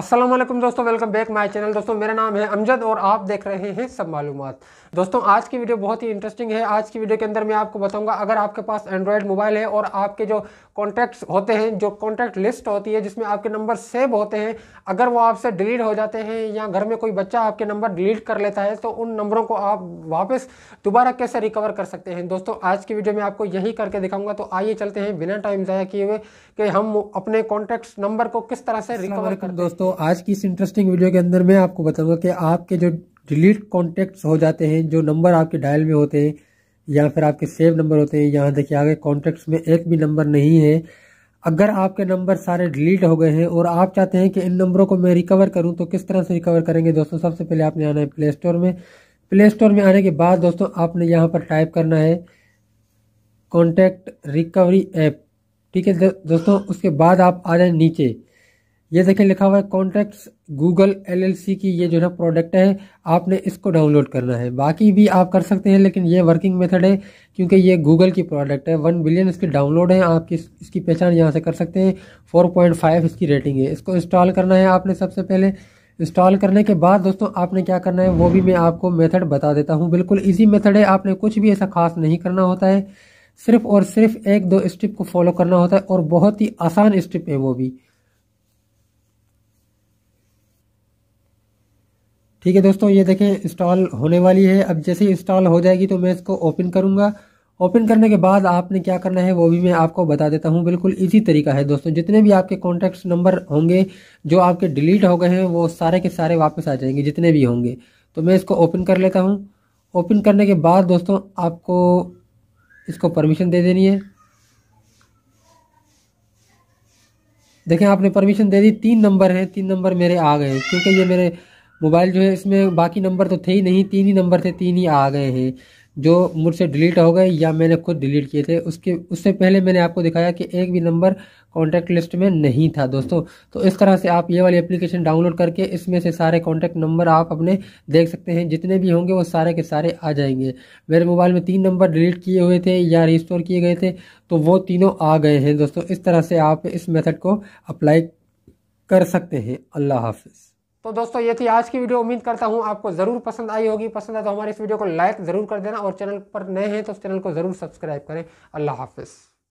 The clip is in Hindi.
असलम दोस्तों वेलकम बैक माय चैनल दोस्तों मेरा नाम है अमजद और आप देख रहे हैं सब मालूम दोस्तों आज की वीडियो बहुत ही इंटरेस्टिंग है आज की वीडियो के अंदर मैं आपको बताऊंगा अगर आपके पास एंड्रॉयड मोबाइल है और आपके जो कॉन्टैक्ट्स होते हैं जो कॉन्टैक्ट लिस्ट होती है जिसमें आपके नंबर सेव होते हैं अगर वो आपसे डिलीट हो जाते हैं या घर में कोई बच्चा आपके नंबर डिलीट कर लेता है तो उन नंबरों को आप वापस दोबारा कैसे रिकवर कर सकते हैं दोस्तों आज की वीडियो में आपको यही करके दिखाऊंगा तो आइए चलते हैं बिना टाइम ज़ाया किए हुए कि हम अपने कॉन्टैक्ट नंबर को किस तरह से रिकवर कर दोस्तों तो आज की इस इंटरेस्टिंग वीडियो के अंदर मैं आपको बताऊंगा कि आपके जो डिलीट कॉन्टैक्ट्स हो जाते हैं जो नंबर आपके डायल में होते हैं या फिर आपके सेव नंबर होते हैं यहाँ देखिए आगे कॉन्टैक्ट्स में एक भी नंबर नहीं है अगर आपके नंबर सारे डिलीट हो गए हैं और आप चाहते हैं कि इन नंबरों को मैं रिकवर करूँ तो किस तरह से रिकवर करेंगे दोस्तों सबसे पहले आपने आना है प्ले स्टोर में प्ले स्टोर में आने के बाद दोस्तों आपने यहाँ पर टाइप करना है कॉन्टैक्ट रिकवरी ऐप ठीक है दोस्तों उसके बाद आप आ जाए नीचे ये देखें लिखा हुआ है कॉन्टैक्ट्स गूगल एलएलसी की ये जो है प्रोडक्ट है आपने इसको डाउनलोड करना है बाकी भी आप कर सकते हैं लेकिन ये वर्किंग मेथड है क्योंकि ये गूगल की प्रोडक्ट है वन बिलियन इसके डाउनलोड है आप किस इसकी पहचान यहाँ से कर सकते हैं फोर पॉइंट फाइव इसकी रेटिंग है इसको इंस्टॉल करना है आपने सबसे पहले इंस्टॉल करने के बाद दोस्तों आपने क्या करना है वो भी मैं आपको मेथड बता देता हूँ बिल्कुल इजी मेथड है आपने कुछ भी ऐसा खास नहीं करना होता है सिर्फ और सिर्फ एक दो स्टेप को फॉलो करना होता है और बहुत ही आसान स्टेप है वो भी ठीक है दोस्तों ये देखें इंस्टॉल होने वाली है अब जैसे ही इंस्टॉल हो जाएगी तो मैं इसको ओपन करूंगा ओपन करने के बाद आपने क्या करना है वो भी मैं आपको बता देता हूँ बिल्कुल इजी तरीका है दोस्तों जितने भी आपके कॉन्टैक्ट्स नंबर होंगे जो आपके डिलीट हो गए हैं वो सारे के सारे वापस आ जाएंगे जितने भी होंगे तो मैं इसको ओपन कर लेता हूँ ओपन करने के बाद दोस्तों आपको इसको परमिशन दे देनी है देखें आपने परमिशन दे दी तीन नंबर हैं तीन नंबर मेरे आ गए क्योंकि ये मेरे मोबाइल जो है इसमें बाकी नंबर तो थे ही नहीं तीन ही नंबर थे तीन ही आ गए हैं जो मुझसे डिलीट हो गए या मैंने खुद डिलीट किए थे उसके उससे पहले मैंने आपको दिखाया कि एक भी नंबर कॉन्टैक्ट लिस्ट में नहीं था दोस्तों तो इस तरह से आप ये वाली एप्लीकेशन डाउनलोड करके इसमें से सारे कॉन्टैक्ट नंबर आप अपने देख सकते हैं जितने भी होंगे वो सारे के सारे आ जाएंगे मेरे मोबाइल में तीन नंबर डिलीट किए हुए थे या रिस्टोर किए गए थे तो वो तीनों आ गए हैं दोस्तों इस तरह से आप इस मेथड को अप्लाई कर सकते हैं अल्लाह हाफिज़ तो दोस्तों ये थी आज की वीडियो उम्मीद करता हूँ आपको ज़रूर पसंद आई होगी पसंद आए तो हमारे इस वीडियो को लाइक ज़रूर कर देना और चैनल पर नए हैं तो चैनल को ज़रूर सब्सक्राइब करें अल्लाह हाफिज़